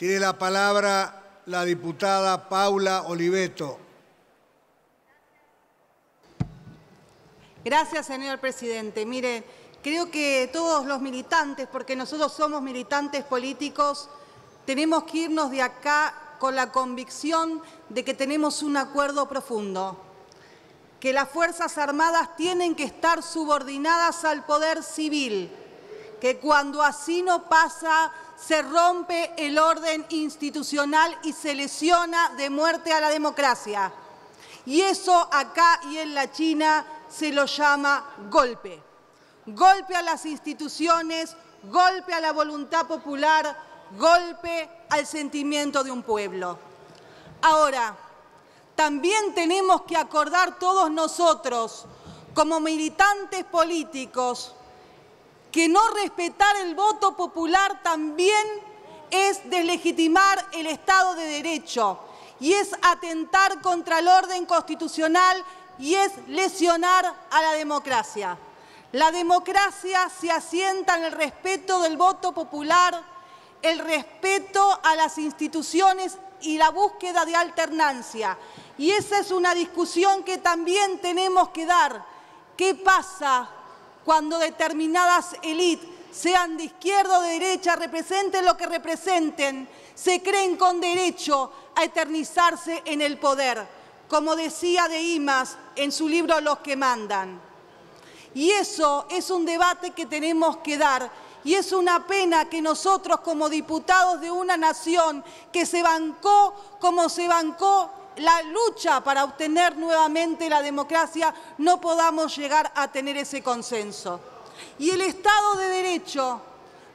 Tiene la palabra la diputada Paula Oliveto. Gracias, señor presidente. Mire, creo que todos los militantes, porque nosotros somos militantes políticos, tenemos que irnos de acá con la convicción de que tenemos un acuerdo profundo, que las Fuerzas Armadas tienen que estar subordinadas al poder civil, que cuando así no pasa se rompe el orden institucional y se lesiona de muerte a la democracia. Y eso acá y en la China se lo llama golpe. Golpe a las instituciones, golpe a la voluntad popular, golpe al sentimiento de un pueblo. Ahora, también tenemos que acordar todos nosotros, como militantes políticos, que no respetar el voto popular también es deslegitimar el Estado de Derecho y es atentar contra el orden constitucional y es lesionar a la democracia. La democracia se asienta en el respeto del voto popular, el respeto a las instituciones y la búsqueda de alternancia. Y esa es una discusión que también tenemos que dar. ¿Qué pasa cuando determinadas élites, sean de izquierda o de derecha, representen lo que representen, se creen con derecho a eternizarse en el poder, como decía de Imas en su libro Los que mandan. Y eso es un debate que tenemos que dar y es una pena que nosotros como diputados de una nación que se bancó como se bancó la lucha para obtener nuevamente la democracia no podamos llegar a tener ese consenso. Y el Estado de Derecho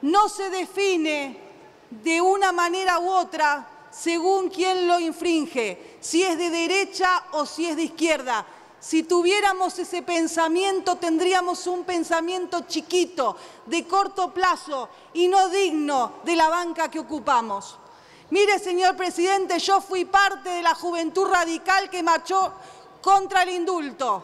no se define de una manera u otra según quién lo infringe, si es de derecha o si es de izquierda. Si tuviéramos ese pensamiento, tendríamos un pensamiento chiquito, de corto plazo y no digno de la banca que ocupamos. Mire, señor presidente, yo fui parte de la juventud radical que marchó contra el indulto.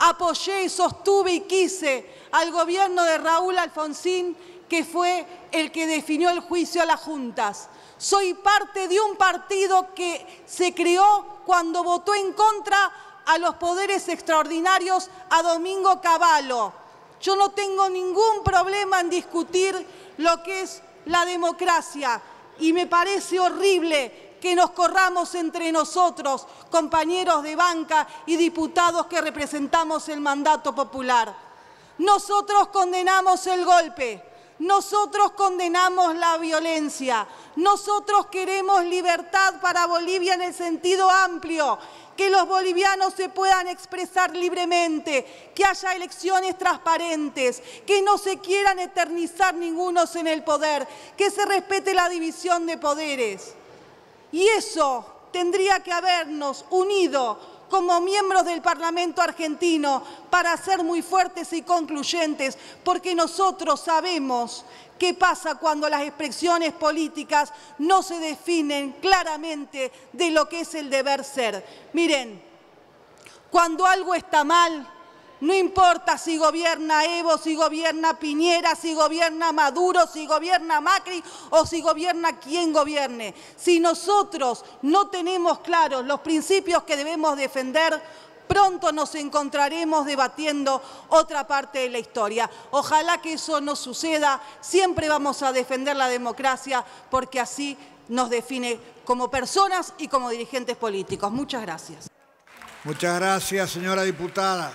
Apoyé, sostuve y quise al gobierno de Raúl Alfonsín, que fue el que definió el juicio a las juntas. Soy parte de un partido que se creó cuando votó en contra a los poderes extraordinarios a Domingo Cavallo. Yo no tengo ningún problema en discutir lo que es la democracia, y me parece horrible que nos corramos entre nosotros, compañeros de banca y diputados que representamos el mandato popular. Nosotros condenamos el golpe, nosotros condenamos la violencia, nosotros queremos libertad para Bolivia en el sentido amplio que los bolivianos se puedan expresar libremente, que haya elecciones transparentes, que no se quieran eternizar ningunos en el poder, que se respete la división de poderes. Y eso tendría que habernos unido como miembros del Parlamento argentino para ser muy fuertes y concluyentes, porque nosotros sabemos qué pasa cuando las expresiones políticas no se definen claramente de lo que es el deber ser. Miren, cuando algo está mal, no importa si gobierna Evo, si gobierna Piñera, si gobierna Maduro, si gobierna Macri o si gobierna quien gobierne. Si nosotros no tenemos claros los principios que debemos defender, pronto nos encontraremos debatiendo otra parte de la historia. Ojalá que eso no suceda, siempre vamos a defender la democracia porque así nos define como personas y como dirigentes políticos. Muchas gracias. Muchas gracias, señora diputada.